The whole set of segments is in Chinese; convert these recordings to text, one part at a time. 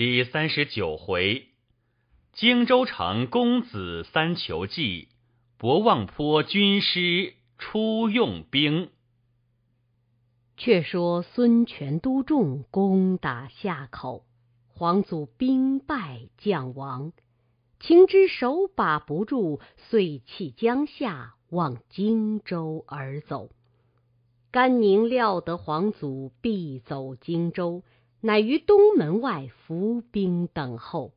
第三十九回，荆州城公子三求计，博望坡军师出用兵。却说孙权督众攻打夏口，黄祖兵败将亡，情之手把不住，遂弃江夏往荆州而走。甘宁料得黄祖必走荆州。乃于东门外伏兵等候，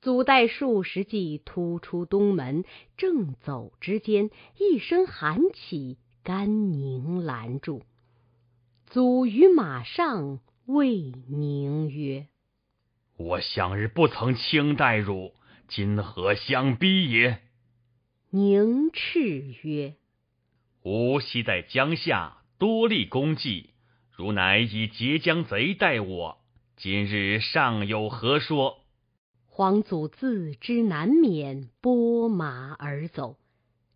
祖代数十骑突出东门，正走之间，一声喊起，甘宁拦住。祖于马上谓宁曰：“我向日不曾轻待汝，今何相逼也？”宁叱曰：“吾昔在江夏，多立功绩。”如乃以截江贼待我，今日尚有何说？皇祖自知难免，拨马而走。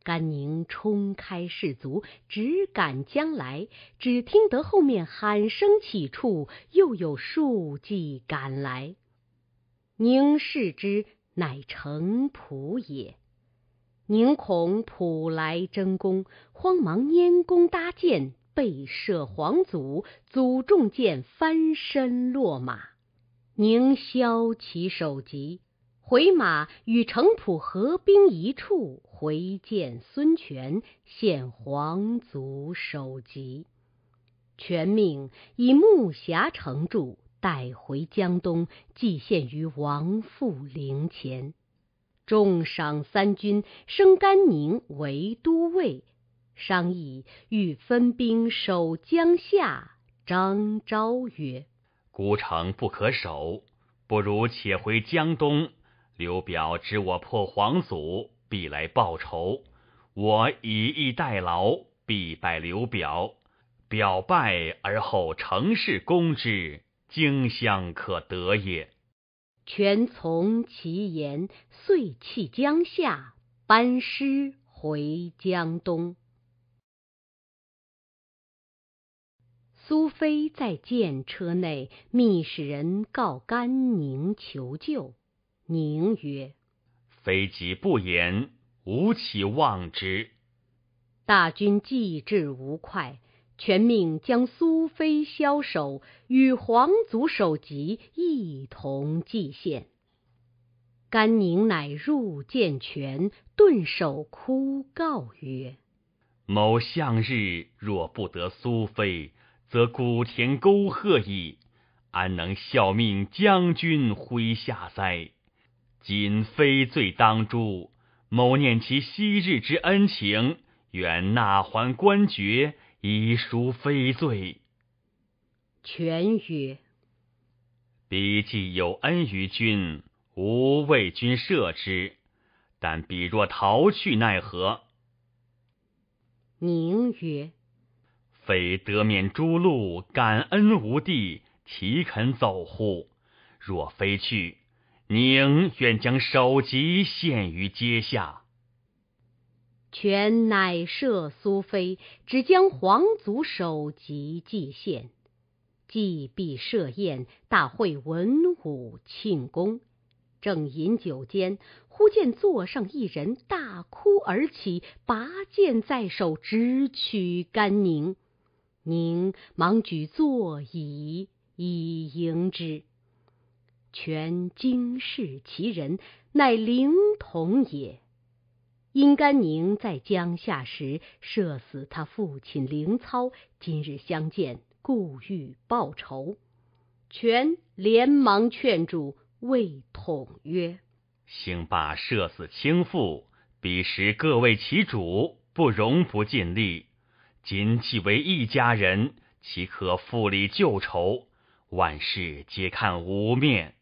甘宁冲开士卒，直赶将来。只听得后面喊声起处，又有数骑赶来。宁视之，乃程普也。宁恐普来争功，慌忙拈弓搭箭。被射皇祖，祖仲见翻身落马，宁萧其首级，回马与程普合兵一处，回见孙权，献皇祖首级。权命以木匣盛住，带回江东，祭献于王父陵前。重赏三军，升甘宁为都尉。商议欲分兵守江夏，张昭曰：“孤城不可守，不如且回江东。刘表知我破皇祖，必来报仇。我以逸待劳，必败刘表。表败而后乘势攻之，荆襄可得也。”权从其言，遂弃江夏，班师回江东。苏菲在舰车内，密使人告甘宁求救。宁曰：“非己不言，吾岂忘之？”大军既至，吴快，全命将苏菲枭首，与皇族首级一同祭献。甘宁乃入见权，顿首哭告曰：“某向日若不得苏菲。”则古田沟壑矣，安能效命将军麾下哉？今非罪当诛，某念其昔日之恩情，愿纳还官爵，以赎非罪。权曰：“彼既有恩于君，吾为君赦之。但彼若逃去，奈何？”宁曰。非得免诸路，感恩无地，岂肯走乎？若非去，宁愿将首级献于阶下。权乃赦苏妃，只将皇族首级祭献。祭毕，设宴大会文武庆功。正饮酒间，忽见座上一人，大哭而起，拔剑在手，直取甘宁。宁忙举坐椅以迎之，权惊视其人，乃灵统也。因甘宁在江夏时射死他父亲凌操，今日相见，故欲报仇。权连忙劝住魏统曰：“兴霸射死亲父，彼时各为其主，不容不尽力。”今既为一家人，岂可复理旧仇？万事皆看无面。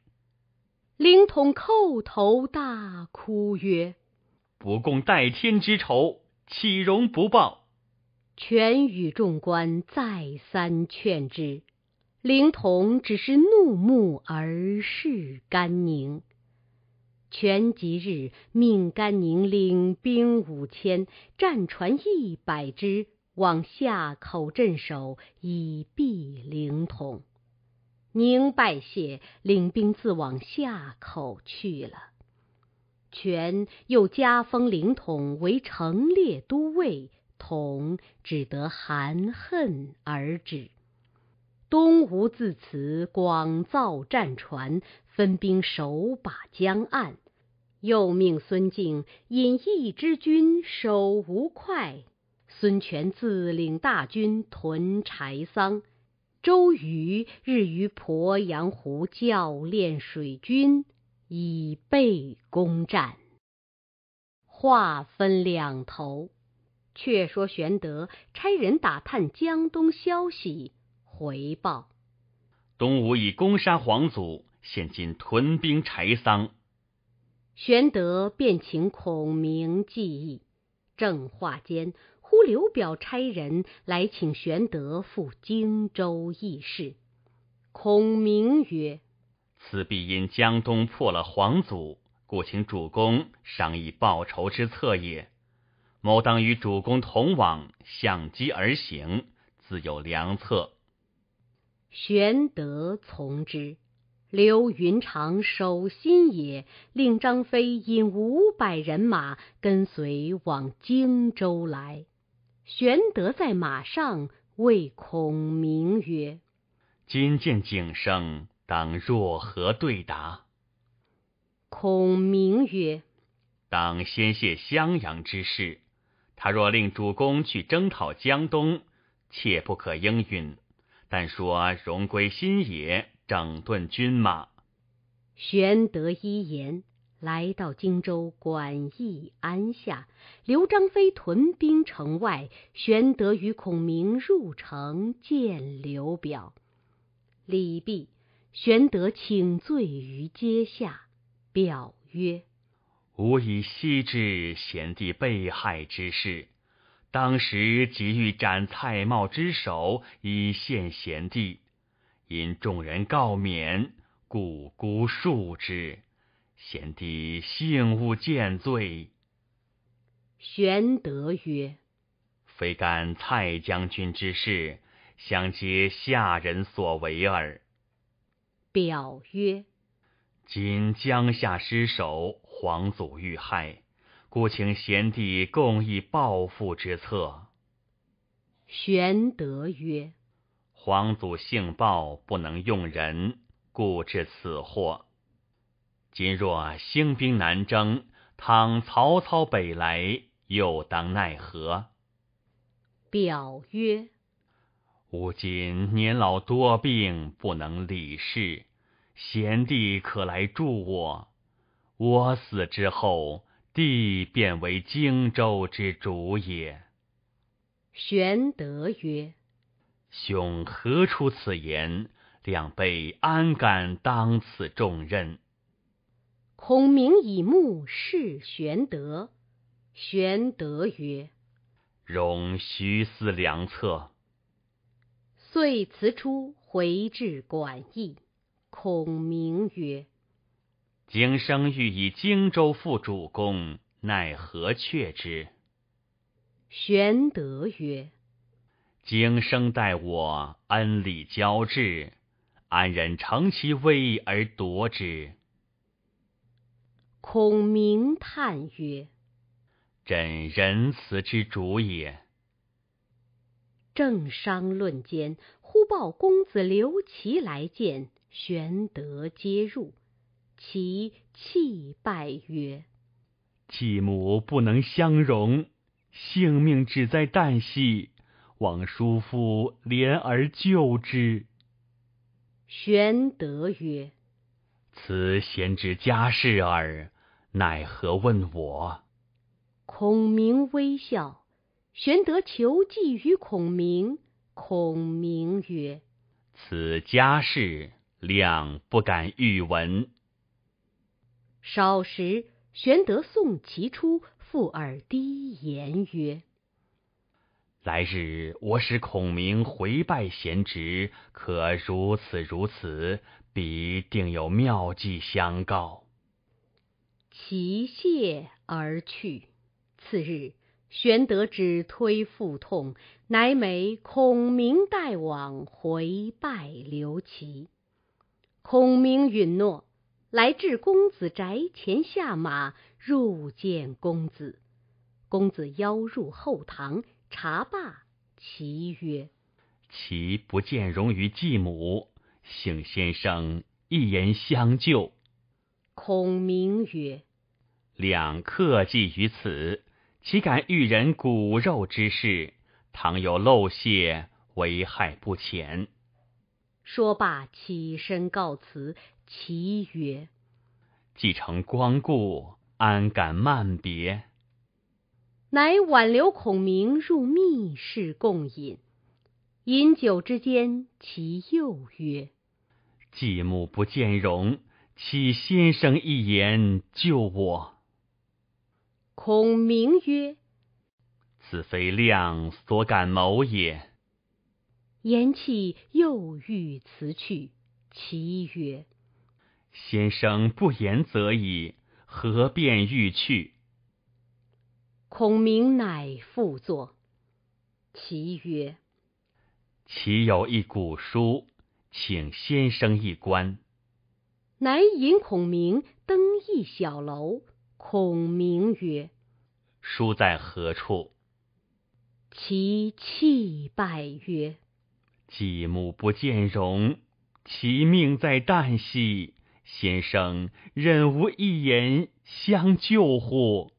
灵童叩头大哭曰：“不共戴天之仇，岂容不报？”全与众官再三劝之，灵童只是怒目而视。甘宁，全即日命甘宁领兵五千，战船一百只。往下口镇守，以避灵统。宁拜谢，领兵自往下口去了。权又加封灵统为承列都尉，统只得含恨而止。东吴自此广造战船，分兵守把江岸。又命孙敬引一支军守吴快。孙权自领大军屯柴桑，周瑜日于鄱阳湖教练水军，以备攻战。话分两头，却说玄德差人打探江东消息，回报：东吴已攻杀皇祖，现今屯兵柴桑。玄德便请孔明计议。正话间。忽刘表差人来请玄德赴荆州议事，孔明曰：“此必因江东破了皇祖，故请主公商议报仇之策也。某当与主公同往，相机而行，自有良策。”玄德从之。刘云长守心也，令张飞引五百人马跟随往荆州来。玄德在马上谓孔明曰：“今见景生，当若何对答？”孔明曰：“当先谢襄阳之事。他若令主公去征讨江东，切不可应允。但说荣归新野，整顿军马。”玄德一言。来到荆州管义安下，刘张飞屯兵城外。玄德与孔明入城见刘表，礼毕，玄德请罪于阶下。表曰：“吾以悉知贤弟被害之事，当时即欲斩蔡瑁之首以献贤弟，因众人告免，故姑恕之。”贤弟，幸勿见罪。玄德曰：“非干蔡将军之事，想皆下人所为耳。”表曰：“今江夏失守，皇祖遇害，故请贤弟共议报复之策。”玄德曰：“皇祖性暴，不能用人，故致此祸。”今若兴兵南征，倘曹操北来，又当奈何？表曰：“吾今年老多病，不能理事。贤弟可来助我。我死之后，弟便为荆州之主也。”玄德曰：“兄何出此言？两辈安敢当此重任？”孔明以目视玄德，玄德曰：“容徐思良策。”遂辞出，回至馆驿。孔明曰：“经生欲以荆州赴主公，奈何却之？”玄德曰：“经生待我恩礼交至，安忍乘其危而夺之？”孔明叹曰：“朕仁慈之主也。”政商论间，忽报公子刘琦来见，玄德接入，其泣拜曰：“继母不能相容，性命只在旦夕，望叔父怜而救之。”玄德曰。此贤侄家事耳，奈何问我？孔明微笑。玄德求计于孔明，孔明曰：“此家事，亮不敢欲闻。”少时，玄德送其出，复耳低言曰：“来日我使孔明回拜贤侄，可如此如此。”彼定有妙计相告。齐谢而去。次日，玄德只推腹痛，乃美孔明代往回拜刘琦。孔明允诺，来至公子宅前下马，入见公子。公子邀入后堂，茶罢，齐曰：“其不见容于继母。”请先生一言相救。孔明曰：“两客寄于此，岂敢与人骨肉之事？倘有漏泄，为害不浅。”说罢，起身告辞。其曰：“既成光顾，安敢慢别？”乃挽留孔明入密室共饮。饮酒之间，其又曰：继母不见容，乞先生一言救我。孔明曰：“此非亮所敢谋也。”言气又欲辞去，其曰：“先生不言则已，何便欲去？”孔明乃复作，其曰：“岂有一古书？”请先生一观。乃引孔明登一小楼。孔明曰：“书在何处？”其泣拜曰：“继母不见容，其命在旦夕。先生忍无一言相救乎？”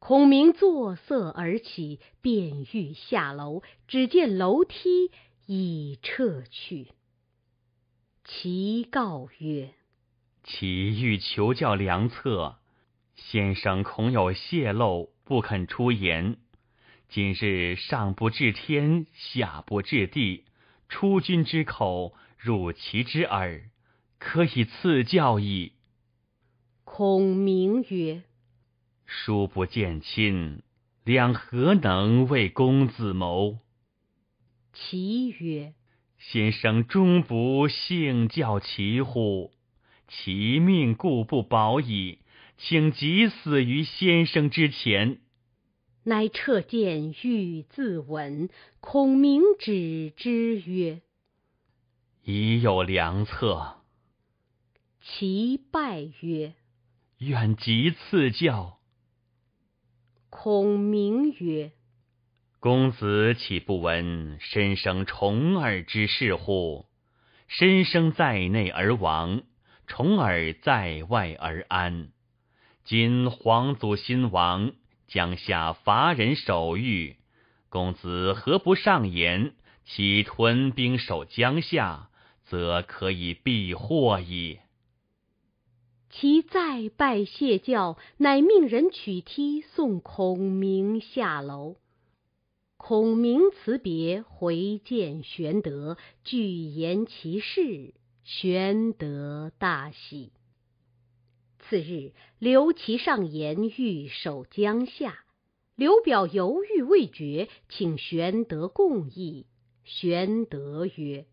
孔明作色而起，便欲下楼，只见楼梯已撤去。其告曰：“其欲求教良策，先生恐有泄露，不肯出言。今日上不至天，下不至地，出君之口，入其之耳，可以赐教矣。”孔明曰：“殊不见亲，两何能为公子谋？”其曰。先生终不幸教其乎？其命固不保矣，请即死于先生之前。乃撤剑欲自刎，孔明止之曰：“已有良策。”其拜曰：“愿即赐教。”孔明曰。公子岂不闻身生重耳之事乎？身生在内而亡，重耳在外而安。今皇祖新亡，江下乏人守御，公子何不上言？其屯兵守江夏，则可以避祸矣。其再拜谢教，乃命人取梯送孔明下楼。孔明辞别，回见玄德，具言其事。玄德大喜。次日，刘琦上言，欲守江夏。刘表犹豫未决，请玄德共议。玄德曰：“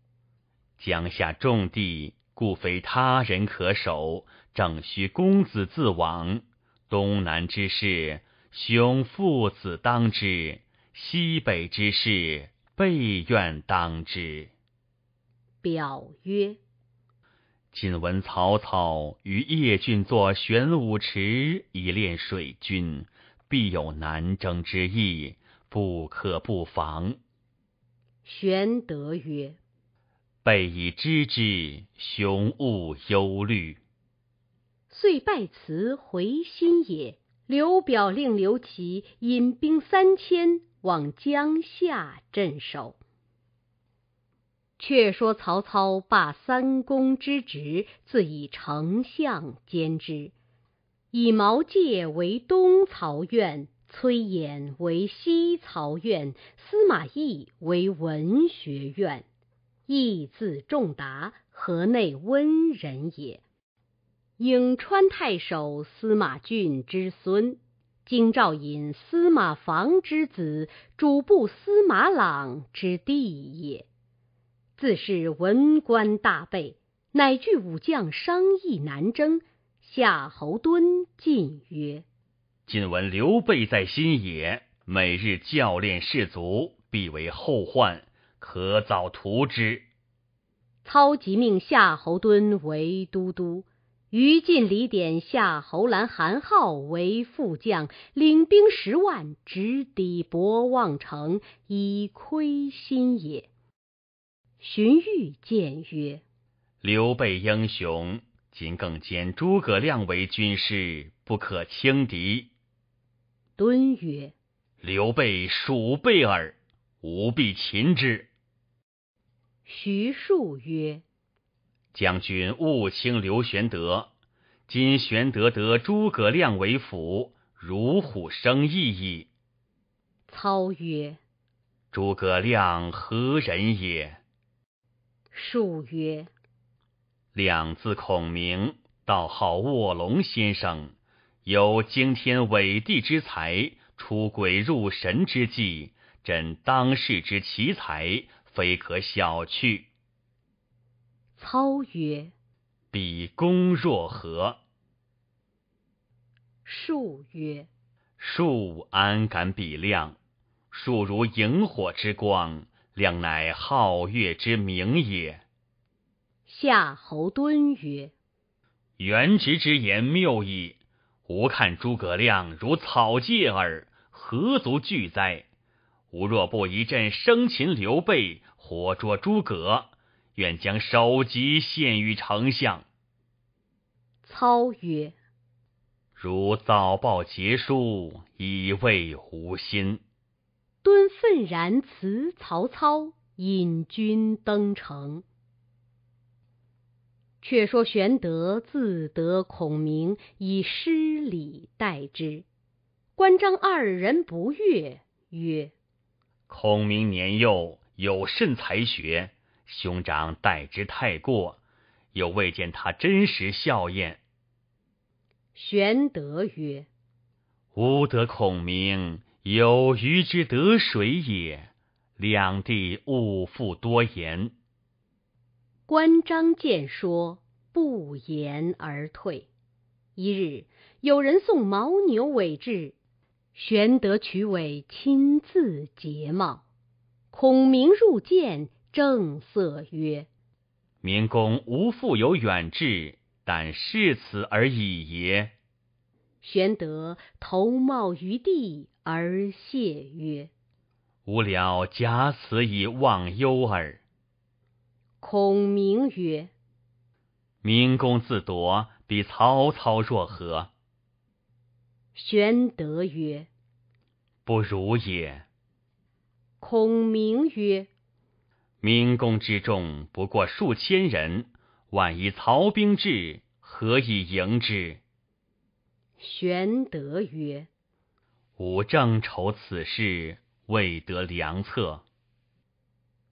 江夏重地，故非他人可守，正需公子自往。东南之事，兄父子当之。”西北之事，备愿当之。表曰：“今闻曹操于邺郡作玄武池，以练水军，必有南征之意，不可不防。”玄德曰：“备以知之，雄勿忧虑。”遂拜辞回心也。刘表令刘琦引兵三千。往江夏镇守。却说曹操罢三公之职，自以丞相兼之，以毛玠为东曹院，崔琰为西曹院，司马懿为文学院。懿字仲达，河内温人也，颍川太守司马骏之孙。京兆尹司马防之子，主簿司马朗之弟也。自是文官大备，乃具武将商议南征。夏侯惇进曰：“今闻刘备在新野，每日教练士卒，必为后患，可早图之。”操即命夏侯惇为都督。于禁、李典、夏侯兰、韩浩为副将，领兵十万，直抵博望城，以窥心也。荀彧谏曰：“刘备英雄，今更兼诸葛亮为军师，不可轻敌。”敦曰：“刘备鼠辈耳，吾必擒之。”徐庶曰。将军勿轻刘玄德，今玄德得诸葛亮为辅，如虎生翼矣。操曰：“诸葛亮何人也？”数曰：“亮字孔明，道号卧龙先生，有惊天伟地之才，出鬼入神之计，真当世之奇才，非可小觑。”操曰：“比公若何？”术曰：“术安敢比量？术如萤火之光，亮乃皓月之明也。”夏侯惇曰：“元直之言谬矣。吾看诸葛亮如草芥耳，何足惧哉？吾若不一阵生擒刘备，活捉诸葛。”愿将首级献于丞相。操曰：“如早报结书，以慰吾心。”敦愤然辞曹操，引军登城。却说玄德自得孔明，以失礼待之。关张二人不悦，曰：“孔明年幼，有甚才学？”兄长待之太过，又未见他真实笑颜。玄德曰：“吾得孔明，有鱼之得水也。两地勿复多言。”关张见说，不言而退。一日，有人送牦牛尾至，玄德取尾，亲自结帽。孔明入见。正色曰：“明公无复有远志，但恃此而已也。”玄德头冒于地而谢曰：“吾了假此以忘忧耳。”孔明曰：“明公自夺，比曹操若何？”玄德曰：“不如也。”孔明曰：明公之众不过数千人，万一曹兵至，何以迎之？玄德曰：“吾正愁此事，未得良策。”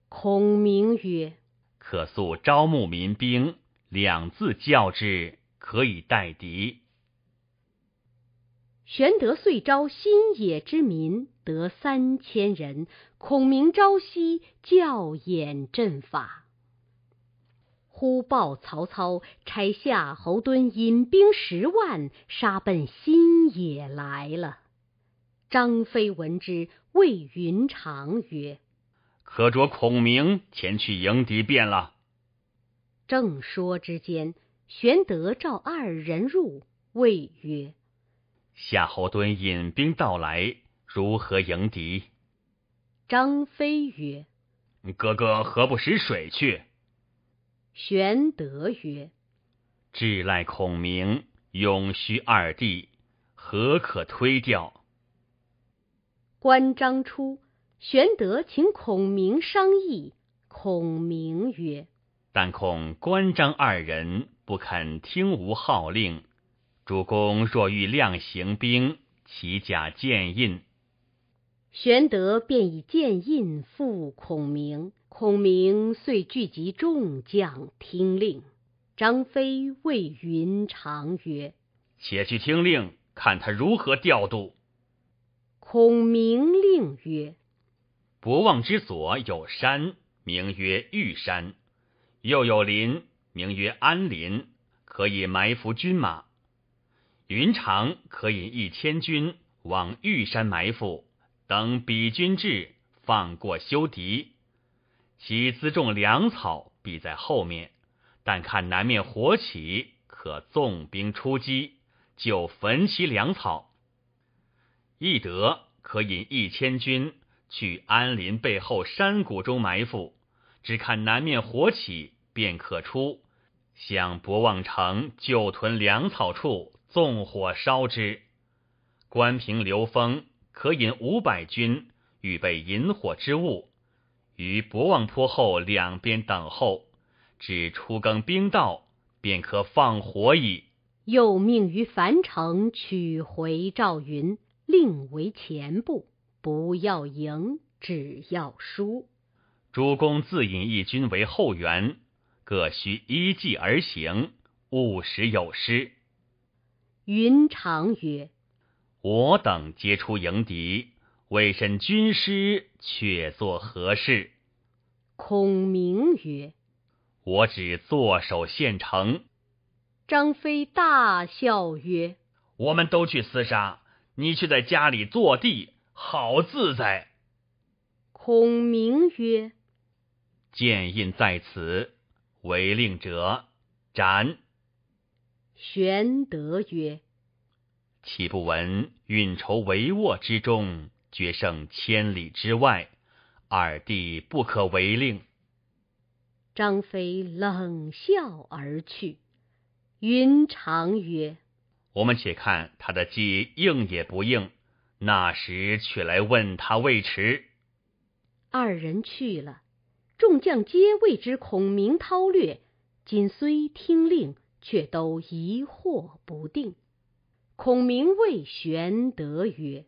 孔明曰：“可速招募民兵，两字教之，可以待敌。”玄德遂招新野之民。得三千人，孔明朝夕教演阵法。忽报曹操差夏侯惇引兵十万杀奔新野来了。张飞闻之，谓云长曰：“可着孔明前去迎敌。”便了。正说之间，玄德召二人入，谓曰：“夏侯惇引兵到来。”如何迎敌？张飞曰：“哥哥何不使水去？”玄德曰：“智赖孔明，永须二弟，何可推掉？”关张出，玄德请孔明商议。孔明曰：“但恐关张二人不肯听吾号令，主公若欲量行兵，其甲剑印。”玄德便以剑印赴孔明，孔明遂聚集众将听令。张飞谓云长曰：“且去听令，看他如何调度。”孔明令曰：“博望之所有山，名曰玉山；又有林，名曰安林，可以埋伏军马。云长可引一千军往玉山埋伏。”等彼军至，放过修敌，其辎重粮草必在后面。但看南面火起，可纵兵出击，就焚其粮草。翼德可引一千军去安林背后山谷中埋伏，只看南面火起，便可出，向博望城旧屯粮草处纵火烧之。关平、刘封。可引五百军，预备引火之物，于博望坡后两边等候，只出更兵到，便可放火矣。又命于樊城取回赵云，令为前部，不要赢，只要输。主公自引一军为后援，各需依计而行，勿使有失。云长曰。我等皆出迎敌，未审军师却做何事？孔明曰：“我只坐守县城。”张飞大笑曰：“我们都去厮杀，你却在家里坐地，好自在！”孔明曰：“剑印在此，违令者斩。”玄德曰。岂不闻运筹帷幄之中，决胜千里之外？二弟不可违令。张飞冷笑而去。云长曰：“我们且看他的计应也不应，那时却来问他未迟。”二人去了，众将皆为之孔明韬略。今虽听令，却都疑惑不定。孔明谓玄德曰：“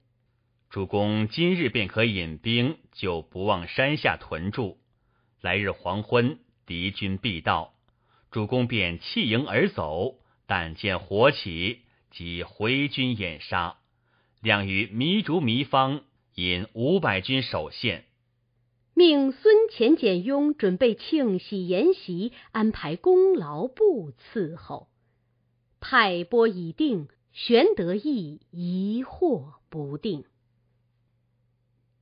主公今日便可引兵，就不忘山下屯住。来日黄昏，敌军必到，主公便弃营而走。但见火起，即回军掩杀。量于糜竺、糜芳引五百军守县，命孙乾、简雍准备庆喜筵席，安排功劳簿伺候。派拨已定。”玄德亦疑惑不定。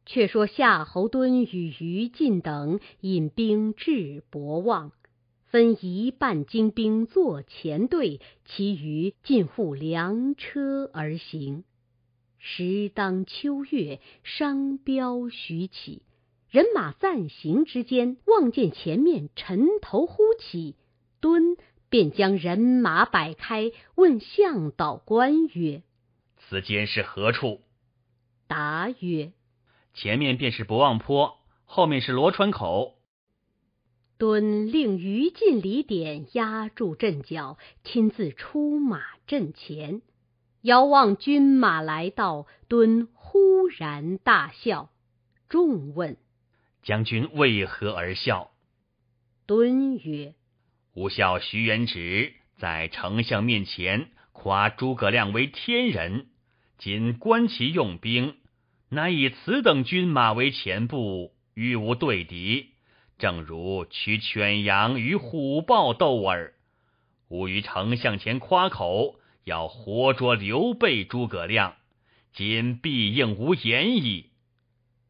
却说夏侯惇与于禁等引兵至博望，分一半精兵作前队，其余尽付粮车而行。时当秋月，商标徐起，人马暂行之间，望见前面尘头忽起，蹲。便将人马摆开，问向导官曰：“此间是何处？”答曰：“前面便是博望坡，后面是罗川口。”敦令于禁、李典压住阵脚，亲自出马阵前，遥望军马来到。敦忽然大笑，众问：“将军为何而笑？”敦曰：吾笑徐元直在丞相面前夸诸葛亮为天人，今观其用兵，乃以此等军马为前部，与无对敌，正如取犬羊与虎豹斗耳。吾于丞相前夸口，要活捉刘备、诸葛亮，今必应无言矣。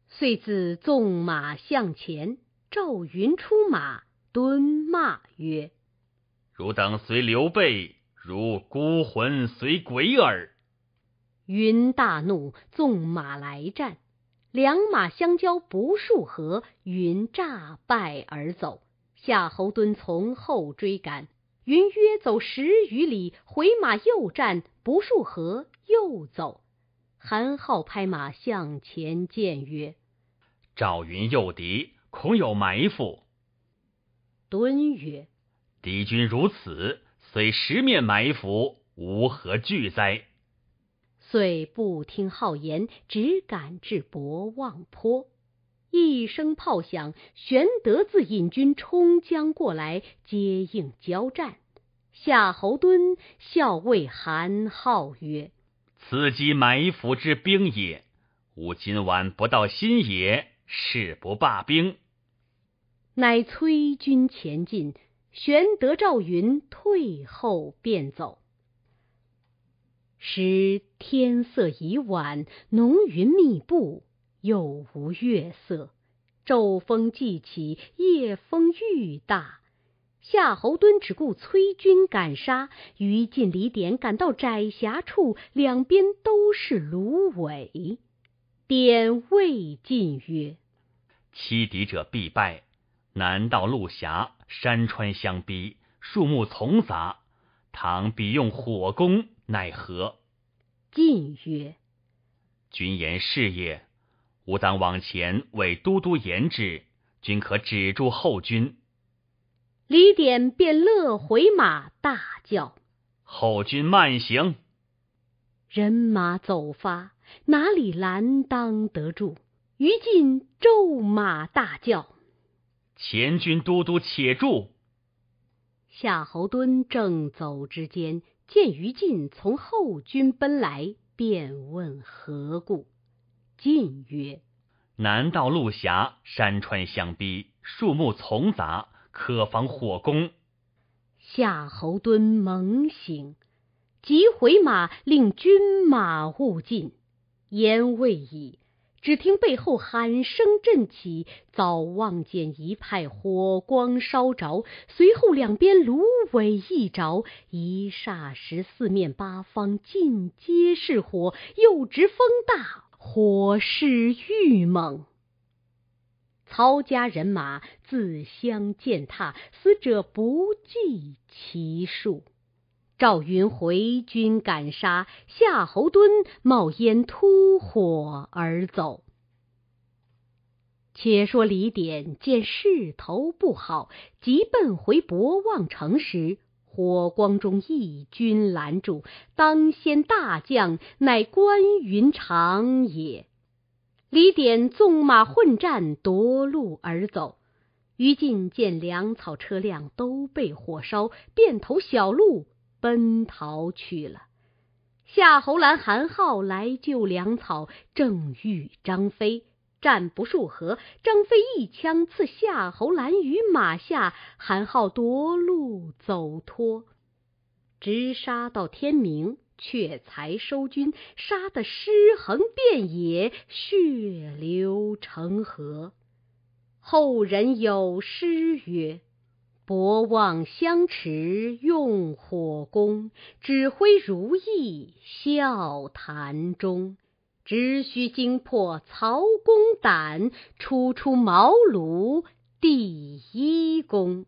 遂自纵马向前，赵云出马。敦骂曰：“汝等随刘备，如孤魂随鬼耳。”云大怒，纵马来战，两马相交不数合，云诈败而走。夏侯惇从后追赶，云约走十余里，回马又战不数合，又走。韩浩拍马向前见曰：“赵云诱敌，恐有埋伏。”敦曰：“敌军如此，虽十面埋伏，无何惧哉。”遂不听号言，只赶至博望坡。一声炮响，玄德自引军冲将过来，接应交战。夏侯惇、校尉韩浩曰：“此即埋伏之兵也。吾今晚不到新野，誓不罢兵。”乃催军前进，玄德、赵云退后便走。时天色已晚，浓云密布，又无月色，骤风既起，夜风愈大。夏侯惇只顾催军赶杀，于禁、离点赶到窄狭处，两边都是芦苇，典未进曰：“欺敌者必败。”南道路狭，山川相逼，树木丛杂，倘彼用火攻，奈何？晋曰：“君言是也，吾当往前为都督言之，君可止住后军。”李典便勒回马，大叫：“后军慢行！”人马走发，哪里拦当得住？于禁骤马大叫。前军都督且住！夏侯惇正走之间，见于禁从后军奔来，便问何故。禁曰：“南道路狭，山川相逼，树木丛杂，可防火攻。”夏侯惇猛醒，急回马令军马勿进，言未已。只听背后喊声震起，早望见一派火光烧着，随后两边芦苇一着，一霎时四面八方尽皆是火。又值风大，火势愈猛，曹家人马自相践踏，死者不计其数。赵云回军赶杀夏侯惇，冒烟突火而走。且说李典见势头不好，急奔回博望城时，火光中一军拦住，当先大将乃关云长也。李典纵马混战，夺路而走。于禁见粮草车辆都被火烧，便投小路。奔逃去了。夏侯兰、韩浩来救粮草，正遇张飞，战不数合，张飞一枪刺夏侯兰于马下，韩浩夺路走脱，直杀到天明，却才收军，杀得尸横遍野，血流成河。后人有诗曰。博望相持用火攻，指挥如意笑谈中。只需惊破曹公胆，初出茅庐第一功。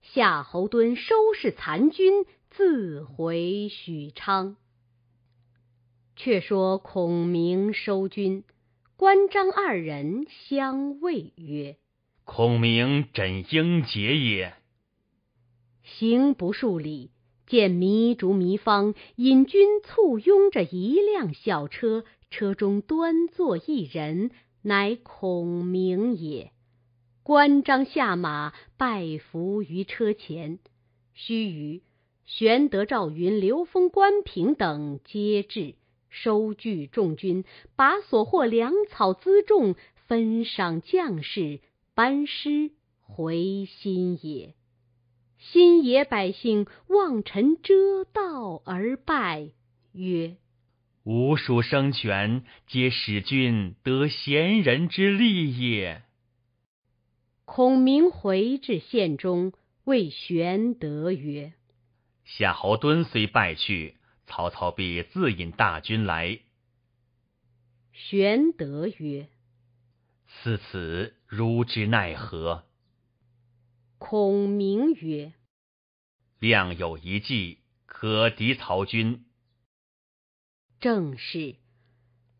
夏侯惇收拾残军，自回许昌。却说孔明收军，关张二人相谓曰。孔明枕英杰也。行不数里，见糜竺、糜芳引军簇拥着一辆小车，车中端坐一人，乃孔明也。关张下马，拜伏于车前。须臾，玄德、赵云、刘封、关平等皆至，收聚众军，把所获粮草辎重分赏将士。班师回新野，新野百姓望臣遮道而拜，曰：“吾属生全，皆使君得贤人之力也。”孔明回至县中，谓玄德曰：“夏侯惇虽败去，曹操必自引大军来。”玄德曰：“似此。”如之奈何？孔明曰：“亮有一计，可敌曹军。”正是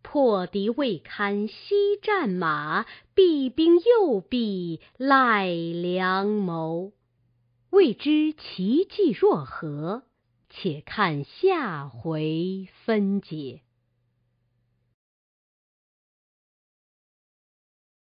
破敌未堪，西战马，避兵又避，赖良谋。未知其计若何？且看下回分解。